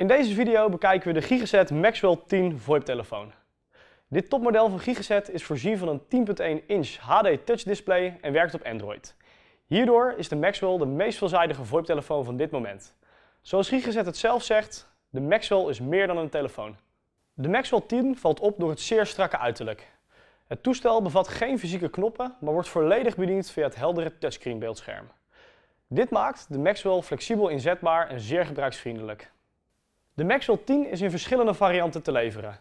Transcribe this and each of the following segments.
In deze video bekijken we de Gigaset Maxwell 10 VoIP telefoon. Dit topmodel van Gigaset is voorzien van een 10.1 inch HD touch display en werkt op Android. Hierdoor is de Maxwell de meest veelzijdige VoIP telefoon van dit moment. Zoals Gigaset het zelf zegt, de Maxwell is meer dan een telefoon. De Maxwell 10 valt op door het zeer strakke uiterlijk. Het toestel bevat geen fysieke knoppen, maar wordt volledig bediend via het heldere touchscreen beeldscherm. Dit maakt de Maxwell flexibel inzetbaar en zeer gebruiksvriendelijk. De Maxwell 10 is in verschillende varianten te leveren.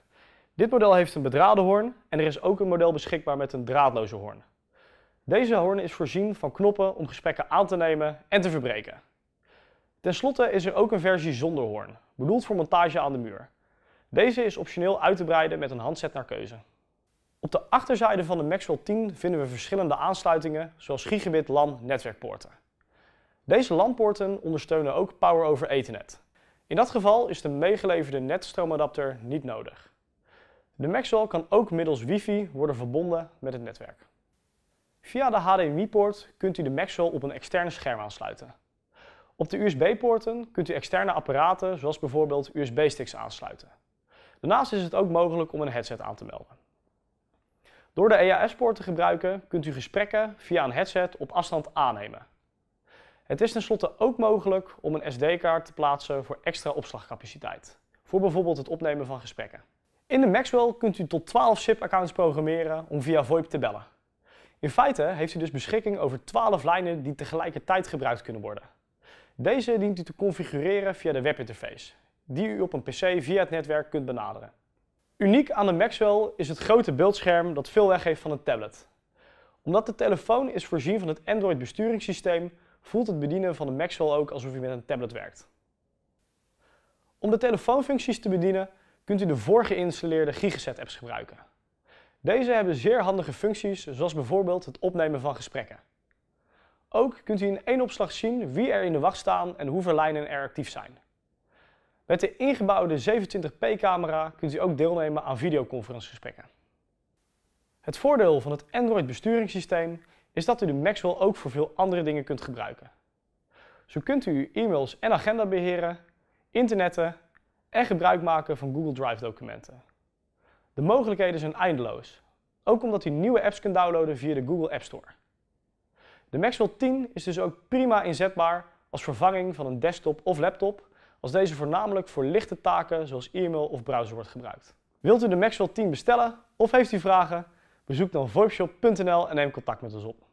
Dit model heeft een bedrade hoorn en er is ook een model beschikbaar met een draadloze hoorn. Deze hoorn is voorzien van knoppen om gesprekken aan te nemen en te verbreken. Ten slotte is er ook een versie zonder hoorn, bedoeld voor montage aan de muur. Deze is optioneel uit te breiden met een handset naar keuze. Op de achterzijde van de Maxwell 10 vinden we verschillende aansluitingen, zoals gigabit LAN netwerkpoorten. Deze LAN-poorten ondersteunen ook Power over Ethernet, in dat geval is de meegeleverde netstroomadapter niet nodig. De Maxwell kan ook middels wifi worden verbonden met het netwerk. Via de HDMI-poort kunt u de Maxwell op een extern scherm aansluiten. Op de USB-poorten kunt u externe apparaten zoals bijvoorbeeld USB-sticks aansluiten. Daarnaast is het ook mogelijk om een headset aan te melden. Door de EAS-poort te gebruiken kunt u gesprekken via een headset op afstand aannemen. Het is tenslotte ook mogelijk om een SD-kaart te plaatsen voor extra opslagcapaciteit, voor bijvoorbeeld het opnemen van gesprekken. In de Maxwell kunt u tot 12 SIP-accounts programmeren om via VoIP te bellen. In feite heeft u dus beschikking over 12 lijnen die tegelijkertijd gebruikt kunnen worden. Deze dient u te configureren via de webinterface, die u op een PC via het netwerk kunt benaderen. Uniek aan de Maxwell is het grote beeldscherm dat veel weggeeft van een tablet. Omdat de telefoon is voorzien van het Android besturingssysteem, voelt het bedienen van de Maxwell ook alsof u met een tablet werkt. Om de telefoonfuncties te bedienen kunt u de voorgeïnstalleerde Gigaset-apps gebruiken. Deze hebben zeer handige functies, zoals bijvoorbeeld het opnemen van gesprekken. Ook kunt u in één opslag zien wie er in de wacht staan en hoeveel lijnen er actief zijn. Met de ingebouwde 27p-camera kunt u ook deelnemen aan videoconferencegesprekken. Het voordeel van het Android besturingssysteem is dat u de Maxwell ook voor veel andere dingen kunt gebruiken. Zo kunt u uw e-mails en agenda beheren, internetten en gebruik maken van Google Drive documenten. De mogelijkheden zijn eindeloos, ook omdat u nieuwe apps kunt downloaden via de Google App Store. De Maxwell 10 is dus ook prima inzetbaar als vervanging van een desktop of laptop, als deze voornamelijk voor lichte taken zoals e-mail of browser wordt gebruikt. Wilt u de Maxwell 10 bestellen of heeft u vragen? Bezoek dan voipshop.nl en neem contact met ons op.